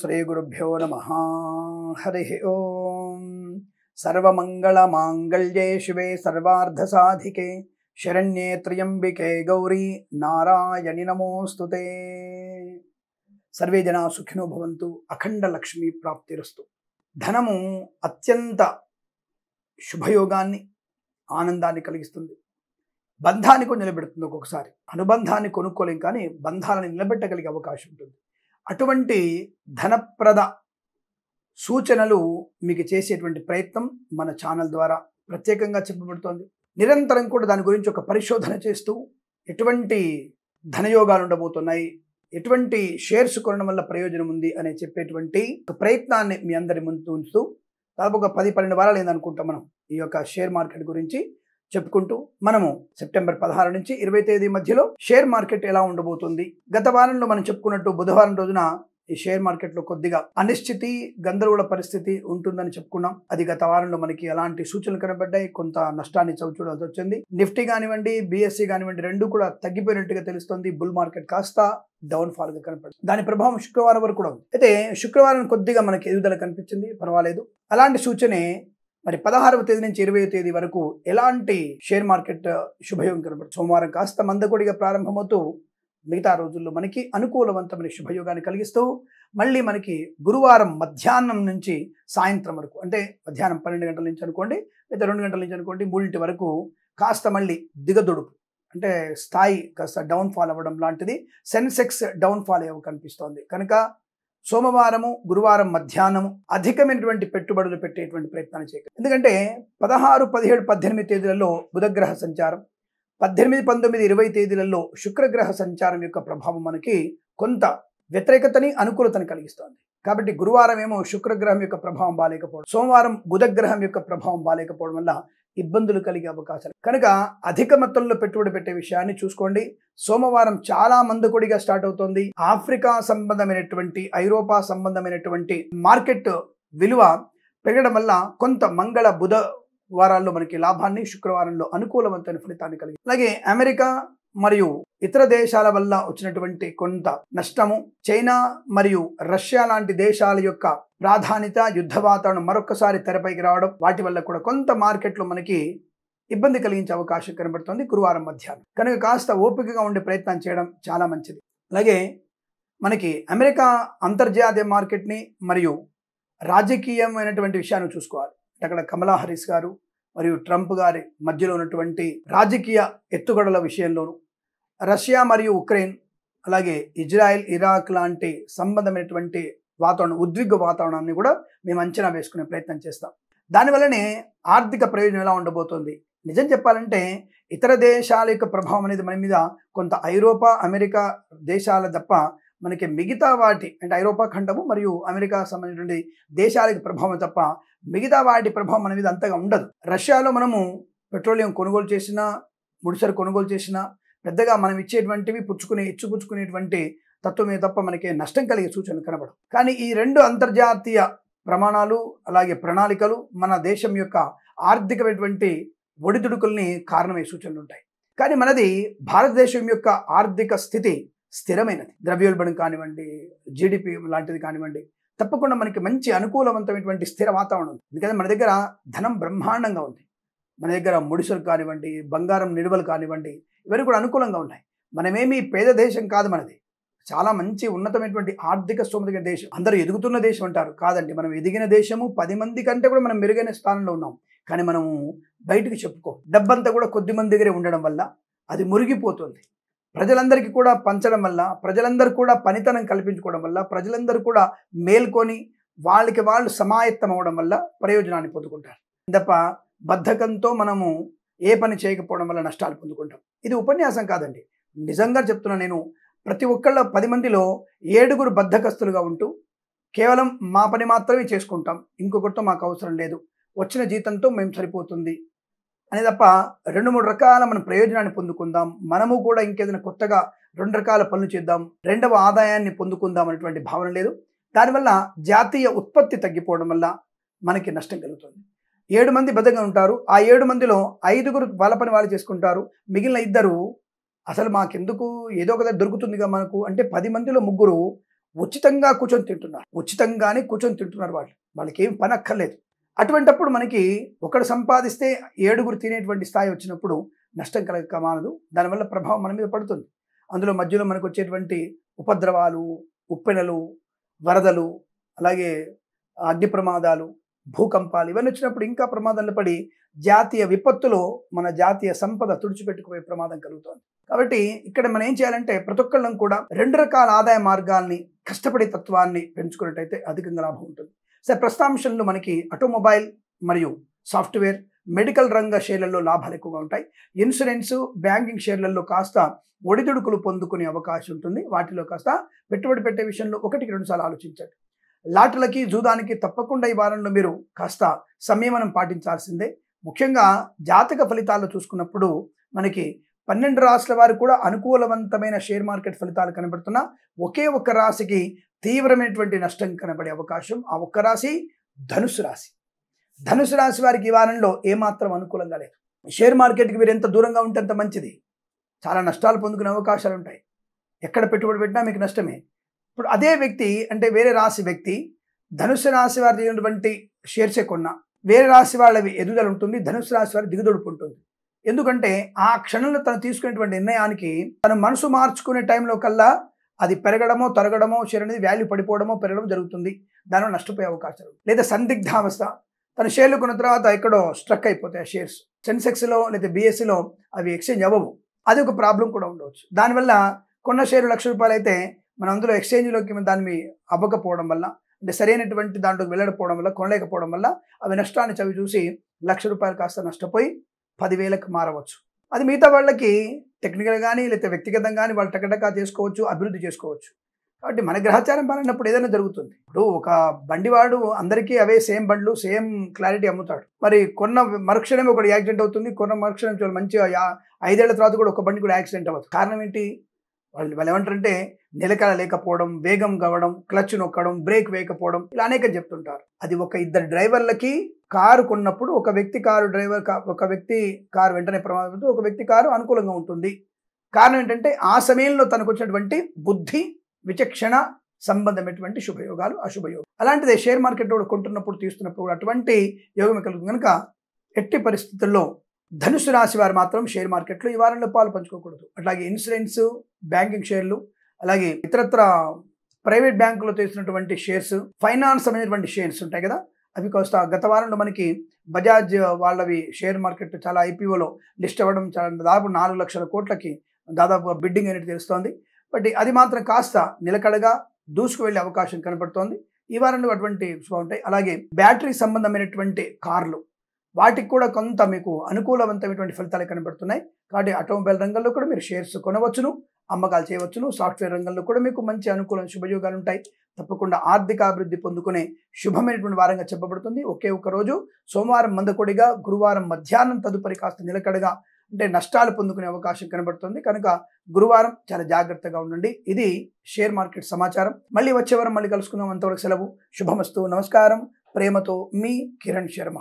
శ్రీగురుభ్యో నమ హరి ఓం సర్వమంగళమాంగళ్యే శివే సర్వార్ధసాధికే శరణ్యే త్ర్యంబికే గౌరీ నారాయణి నమోస్తుతే సర్వే జనా సుఖినో భవంతు అఖండ లక్ష్మి ప్రాప్తిరస్తు ధనము అత్యంత శుభయోగాన్ని ఆనందాన్ని కలిగిస్తుంది బంధాన్ని కూడా నిలబెడుతుంది ఒక్కొక్కసారి అనుబంధాన్ని కొనుక్కోలేం కానీ బంధాలను నిలబెట్టగలిగే అవకాశం ఉంటుంది అటువంటి ధనప్రద సూచనలు మీకు చేసేటువంటి ప్రయత్నం మన ఛానల్ ద్వారా ప్రత్యేకంగా చెప్పబడుతోంది నిరంతరం కూడా దాని గురించి ఒక పరిశోధన చేస్తూ ఎటువంటి ధనయోగాలు ఉండబోతున్నాయి ఎటువంటి షేర్స్ కొనడం వల్ల ప్రయోజనం ఉంది అనే చెప్పేటువంటి ఒక ప్రయత్నాన్ని మీ అందరి ముందు ఉంచుతూ దాదాపు ఒక పది పన్నెండు వారాలు ఏందనుకుంటాం మనం ఈ యొక్క షేర్ మార్కెట్ గురించి చెప్పుకుంటూ మనము సెప్టెంబర్ పదహారు నుంచి ఇరవై తేదీ మధ్యలో షేర్ మార్కెట్ ఎలా ఉండబోతుంది గత వారంలో మనం చెప్పుకున్నట్టు బుధవారం రోజున ఈ షేర్ మార్కెట్లో కొద్దిగా అనిశ్చితి గందరగోళ పరిస్థితి ఉంటుందని చెప్పుకున్నాం అది గత వారంలో మనకి ఎలాంటి సూచనలు కనబడ్డాయి కొంత నష్టాన్ని చవిచూడాల్సి వచ్చింది నిఫ్టీ కానివ్వండి బీఎస్సీ కానివ్వండి రెండు కూడా తగ్గిపోయినట్టుగా తెలుస్తుంది బుల్ మార్కెట్ కాస్త డౌన్ ఫాల్ గా కనపడుతుంది దాని ప్రభావం శుక్రవారం వరకు కూడా ఉంది అయితే శుక్రవారం కొద్దిగా మనకి ఎదుగుదల కనిపించింది పర్వాలేదు అలాంటి సూచనే మరి పదహారవ తేదీ నుంచి ఇరవై తేదీ వరకు ఎలాంటి షేర్ మార్కెట్ శుభయోగం కనబడుతుంది సోమవారం కాస్త మందకొడిగా ప్రారంభమవుతూ మిగతా రోజుల్లో మనకి అనుకూలవంతమైన శుభయోగాన్ని కలిగిస్తూ మళ్ళీ మనకి గురువారం మధ్యాహ్నం నుంచి సాయంత్రం వరకు అంటే మధ్యాహ్నం పన్నెండు గంటల నుంచి అనుకోండి లేదా రెండు గంటల నుంచి అనుకోండి మూడింటి వరకు కాస్త మళ్ళీ దిగదొడుపు అంటే స్థాయి కాస్త డౌన్ఫాల్ అవ్వడం లాంటిది సెన్సెక్స్ డౌన్ఫాల్ అవ్వ కనిపిస్తోంది కనుక సోమవారము గురువారం మధ్యాహ్నము అధికమైనటువంటి పెట్టుబడులు పెట్టేటువంటి ప్రయత్నాలు చేయాలి ఎందుకంటే పదహారు పదిహేడు పద్దెనిమిది తేదీలలో బుధగ్రహ సంచారం పద్దెనిమిది పంతొమ్మిది ఇరవై తేదీలలో శుక్రగ్రహ సంచారం యొక్క ప్రభావం మనకి కొంత వ్యతిరేకతని అనుకూలతని కలిగిస్తోంది కాబట్టి గురువారం ఏమో శుక్రగ్రహం యొక్క ప్రభావం బాలేకపోవడం సోమవారం బుధగ్రహం యొక్క ప్రభావం బాగాలేకపోవడం వల్ల ఇబ్బందులు కలిగే అవకాశాలు కనుక అధిక మొత్తంలో పెట్టుబడి పెట్టే విషయాన్ని చూసుకోండి సోమవారం చాలా మందకొడిగా స్టార్ట్ అవుతోంది ఆఫ్రికా సంబంధమైనటువంటి ఐరోపా సంబంధమైనటువంటి మార్కెట్ విలువ పెరగడం వల్ల కొంత మంగళ బుధ వారాల్లో మనకి లాభాన్ని శుక్రవారంలో అనుకూలవంతమైన ఫలితాన్ని కలిగి అలాగే అమెరికా మరియు ఇతర దేశాల వల్ల వచ్చినటువంటి కొంత నష్టము చైనా మరియు రష్యా లాంటి దేశాల యొక్క ప్రాధాన్యత యుద్ధ వాతావరణం మరొకసారి తెరపైకి రావడం వాటి వల్ల కూడా కొంత మార్కెట్లో మనకి ఇబ్బంది కలిగించే అవకాశం కనబడుతుంది గురువారం మధ్యాహ్నం కనుక కాస్త ఓపికగా ఉండే ప్రయత్నం చేయడం చాలా మంచిది అలాగే మనకి అమెరికా అంతర్జాతీయ మార్కెట్ని మరియు రాజకీయమైనటువంటి విషయాన్ని చూసుకోవాలి అక్కడ కమలా హరీష్ గారు మరియు ట్రంప్ గారి మధ్యలో ఉన్నటువంటి రాజకీయ ఎత్తుగడల విషయంలోనూ రష్యా మరియు ఉక్రెయిన్ అలాగే ఇజ్రాయెల్ ఇరాక్ లాంటి సంబంధమైనటువంటి వాతావరణం ఉద్విగ్గ వాతావరణాన్ని కూడా మేము అంచనా వేసుకునే ప్రయత్నం చేస్తాం దానివల్లనే ఆర్థిక ప్రయోజనం ఎలా ఉండబోతోంది నిజం చెప్పాలంటే ఇతర దేశాల యొక్క ప్రభావం అనేది మన మీద కొంత ఐరోపా అమెరికా దేశాల తప్ప మనకి మిగతా వాటి అంటే ఐరోపా ఖండము మరియు అమెరికా సంబంధించినటువంటి దేశాలకి ప్రభావం తప్ప మిగతా వాటి ప్రభావం మన మీద అంతగా ఉండదు రష్యాలో మనము పెట్రోలియం కొనుగోలు చేసినా ముడిసరు కొనుగోలు చేసినా పెద్దగా మనం ఇచ్చేటువంటివి పుచ్చుకునే ఇచ్చిపుచ్చుకునేటువంటి తత్వమే తప్ప మనకి నష్టం కలిగే సూచనలు కనబడదు కానీ ఈ రెండు అంతర్జాతీయ ప్రమాణాలు అలాగే ప్రణాళికలు మన దేశం యొక్క ఆర్థికమైనటువంటి ఒడిదుడుకుల్ని కారణమయ్యే సూచనలు ఉంటాయి కానీ మనది భారతదేశం యొక్క ఆర్థిక స్థితి స్థిరమైనది ద్రవ్యోల్బణం కానివ్వండి జీడిపి లాంటిది కానివ్వండి తప్పకుండా మనకి మంచి అనుకూలవంతమైనటువంటి స్థిర వాతావరణం ఉంది ఎందుకంటే మన దగ్గర ధనం బ్రహ్మాండంగా ఉంది మన దగ్గర ముడిసలు కానివ్వండి బంగారం నిల్వలు కానివ్వండి ఇవన్నీ కూడా అనుకూలంగా ఉన్నాయి మనమేమి పేద దేశం కాదు మనది చాలా మంచి ఉన్నతమైనటువంటి ఆర్థిక స్తోమత దేశం అందరూ ఎదుగుతున్న దేశం అంటారు కాదండి మనం ఎదిగిన దేశము పది మంది కంటే కూడా మనం మెరుగైన స్థానంలో ఉన్నాం కానీ మనము బయటకు చెప్పుకో డబ్బంతా కూడా కొద్ది మంది దగ్గరే ఉండడం వల్ల అది మురిగిపోతుంది ప్రజలందరికీ కూడా పంచడం వల్ల ప్రజలందరూ కూడా పనితనం కల్పించుకోవడం వల్ల ప్రజలందరూ కూడా మేల్కొని వాళ్ళకి వాళ్ళు సమాయత్తం అవడం వల్ల ప్రయోజనాన్ని పొందుకుంటారు తప్ప బద్ధకంతో మనము ఏ పని చేయకపోవడం వల్ల నష్టాలు పొందుకుంటాం ఇది ఉపన్యాసం కాదండి నిజంగా చెప్తున్నా నేను ప్రతి ఒక్కళ్ళ పది మందిలో ఏడుగురు బద్ధకస్తులుగా ఉంటూ కేవలం మా పని మాత్రమే చేసుకుంటాం ఇంకొకరితో మాకు అవసరం లేదు వచ్చిన జీతంతో మేము సరిపోతుంది అనే తప్ప రెండు మూడు రకాల మనం ప్రయోజనాన్ని పొందుకుందాం మనము కూడా ఇంకేదైనా కొత్తగా రెండు రకాల పనులు చేద్దాం రెండవ ఆదాయాన్ని పొందుకుందాం అనేటువంటి భావన లేదు దానివల్ల జాతీయ ఉత్పత్తి తగ్గిపోవడం వల్ల మనకి నష్టం కలుగుతుంది ఏడు మంది బద్దగా ఉంటారు ఆ ఏడు మందిలో ఐదుగురు వాళ్ళ పని వాళ్ళు చేసుకుంటారు మిగిలిన ఇద్దరు అసలు మాకెందుకు ఏదో ఒక దొరుకుతుందిగా మనకు అంటే పది మందిలో ముగ్గురు ఉచితంగా కూర్చొని తింటున్నారు ఉచితంగానే కూర్చొని తింటున్నారు వాళ్ళు వాళ్ళకి ఏం పని అక్కర్లేదు అటువంటప్పుడు మనకి ఒకడు సంపాదిస్తే ఏడుగురు తినేటువంటి స్థాయి వచ్చినప్పుడు నష్టం కలగక మానదు దానివల్ల ప్రభావం మన మీద పడుతుంది అందులో మధ్యలో మనకు వచ్చేటువంటి ఉపద్రవాలు ఉప్పెనలు వరదలు అలాగే అగ్ని ప్రమాదాలు భూకంపాలు ఇవన్నీ వచ్చినప్పుడు ఇంకా ప్రమాదాలు పడి జాతీయ విపత్తులో మన జాతీయ సంపద తుడిచిపెట్టుకుపోయే ప్రమాదం కలుగుతుంది కాబట్టి ఇక్కడ మనం ఏం చేయాలంటే ప్రతి ఒక్కళ్ళం కూడా రెండు రకాల ఆదాయ మార్గాల్ని కష్టపడే తత్వాన్ని పెంచుకున్నట్టయితే అధికంగా లాభం ఉంటుంది సరే ప్రస్తాంశంలో మనకి ఆటోమొబైల్ మరియు సాఫ్ట్వేర్ మెడికల్ రంగ షేర్లలో లాభాలు ఎక్కువగా ఉంటాయి ఇన్సూరెన్స్ బ్యాంకింగ్ షేర్లలో కాస్త ఒడిదుడుకులు పొందుకునే అవకాశం ఉంటుంది వాటిలో కాస్త పెట్టుబడి పెట్టే విషయంలో ఒకటికి రెండుసార్లు ఆలోచించండి లాటలకి జూదానికి తప్పకుండా ఈ వారంలో మీరు కాస్త సంయమనం పాటించాల్సిందే ముఖ్యంగా జాతక ఫలితాలు చూసుకున్నప్పుడు మనకి పన్నెండు రాశుల వారు కూడా అనుకూలవంతమైన షేర్ మార్కెట్ ఫలితాలు కనబడుతున్నా ఒకే ఒక్క రాశికి తీవ్రమైనటువంటి నష్టం కనబడే అవకాశం ఆ ఒక్క రాశి ధనుసు రాశి ధనుసు రాశి వారికి ఈ వారంలో ఏమాత్రం అనుకూలంగా లేదు షేర్ మార్కెట్కి మీరు ఎంత దూరంగా ఉంటే అంత మంచిది చాలా నష్టాలు పొందుకునే అవకాశాలు ఉంటాయి ఎక్కడ పెట్టుబడి పెట్టినా మీకు నష్టమే ఇప్పుడు అదే వ్యక్తి అంటే వేరే రాశి వ్యక్తి ధనుసు రాశి వారి ఉన్నటువంటి షేర్సే కొన్నా వేరే రాశి వాళ్ళవి ఎదుగుదల ఉంటుంది ధనుసు రాశి వారి దిగుదొడుపు ఉంటుంది ఎందుకంటే ఆ క్షణంలో తను తీసుకునేటువంటి నిర్ణయానికి తన మనసు మార్చుకునే టైంలో కల్లా అది పెరగడమో తరగడమో షేర్ అనేది వాల్యూ పడిపోవడమో పెరగడం జరుగుతుంది దానివల్ల నష్టపోయే అవకాశాలు లేదా సందిగ్ధావస్థ తన షేర్లు కొన్న తర్వాత ఎక్కడో స్ట్రక్ అయిపోతాయి ఆ షేర్స్ సెన్సెక్స్లో లేదా బీఎస్సీలో అవి ఎక్స్చేంజ్ అవ్వవు అది ఒక ప్రాబ్లం కూడా ఉండవచ్చు దానివల్ల కొన్న షేర్లు లక్ష రూపాయలు అయితే మనం అందులో ఎక్స్చేంజ్లోకి దాన్ని అవ్వకపోవడం వల్ల అంటే సరైనటువంటి దాంట్లోకి వెళ్ళకపోవడం వల్ల కొనలేకపోవడం వల్ల అవి నష్టాన్ని చవి చూసి లక్ష రూపాయలు కాస్త నష్టపోయి పదివేలకు మారవచ్చు అది మిగతా వాళ్ళకి టెక్నికల్ కానీ లేకపోతే వ్యక్తిగతం కానీ వాళ్ళు టకటకా చేసుకోవచ్చు అభివృద్ధి చేసుకోవచ్చు కాబట్టి మన గ్రహచారం పాలనప్పుడు ఏదైనా జరుగుతుంది ఇప్పుడు ఒక బండివాడు అందరికీ అవే సేమ్ బండ్లు సేమ్ క్లారిటీ అమ్ముతాడు మరి కొన్న మరుక్షణమే ఒకటి యాక్సిడెంట్ అవుతుంది కొన్న మరుక్షణం మంచిగా ఐదేళ్ల తర్వాత కూడా ఒక బండి కూడా యాక్సిడెంట్ అవ్వదు కారణం ఏంటి వాళ్ళు వాళ్ళు ఏమంటారంటే నిలకడ లేకపోవడం వేగం కావడం క్లచ్ నొక్కడం బ్రేక్ వేయకపోవడం ఇలా అనేక చెప్తుంటారు అది ఒక ఇద్దరు డ్రైవర్లకి కారు కొన్నప్పుడు ఒక వ్యక్తి కారు డ్రైవర్ ఒక వ్యక్తి కారు వెంటనే ప్రమాదం ఒక వ్యక్తి కారు అనుకూలంగా ఉంటుంది కారణం ఏంటంటే ఆ సమయంలో తనకు వచ్చినటువంటి బుద్ధి విచక్షణ సంబంధమైనటువంటి శుభయోగాలు అశుభయోగం అలాంటిది షేర్ మార్కెట్ కొంటున్నప్పుడు తీస్తున్నప్పుడు అటువంటి యోగం కలుగుతుంది కనుక ఎట్టి పరిస్థితుల్లో ధనుసు రాశి వారు మాత్రం షేర్ మార్కెట్లో ఈ వారంలో పాలు పంచుకోకూడదు అట్లాగే ఇన్సూరెన్స్ బ్యాంకింగ్ షేర్లు అలాగే ఇతరత్ర ప్రైవేట్ బ్యాంకులో తీసినటువంటి షేర్స్ ఫైనాన్స్ అనేటువంటి షేర్స్ ఉంటాయి కదా అవి కాస్త గత వారంలో మనకి బజాజ్ వాళ్ళవి షేర్ మార్కెట్ చాలా ఐపీఓలో లిస్ట్ అవ్వడం చాలా దాదాపు నాలుగు లక్షల కోట్లకి దాదాపు బిడ్డింగ్ అనేది తెలుస్తోంది బట్ అది మాత్రం కాస్త నిలకడగా దూసుకు వెళ్ళే అవకాశం కనబడుతోంది ఈ వారంలో అటువంటి ఉంటాయి అలాగే బ్యాటరీ సంబంధమైనటువంటి కార్లు వాటికి కూడా కొంత మీకు అనుకూలవంతమైనటువంటి ఫలితాలు కనబడుతున్నాయి కాబట్టి ఆటోమొబైల్ రంగంలో కూడా మీరు షేర్స్ కొనవచ్చును అమ్మకాలు చేయవచ్చును సాఫ్ట్వేర్ రంగంలో కూడా మీకు మంచి అనుకూల శుభయోగాలు ఉంటాయి తప్పకుండా ఆర్థిక అభివృద్ధి పొందుకునే శుభమైనటువంటి వారంగా చెప్పబడుతుంది ఒకే ఒక రోజు సోమవారం మందకొడిగా గురువారం మధ్యాహ్నం తదుపరి కాస్త నిలకడగా అంటే నష్టాలు పొందుకునే అవకాశం కనబడుతుంది కనుక గురువారం చాలా జాగ్రత్తగా ఉండండి ఇది షేర్ మార్కెట్ సమాచారం మళ్ళీ వచ్చే వారం మళ్ళీ కలుసుకుందాం అంతవరకు సెలవు శుభమస్తు నమస్కారం ప్రేమతో మీ కిరణ్ శర్మ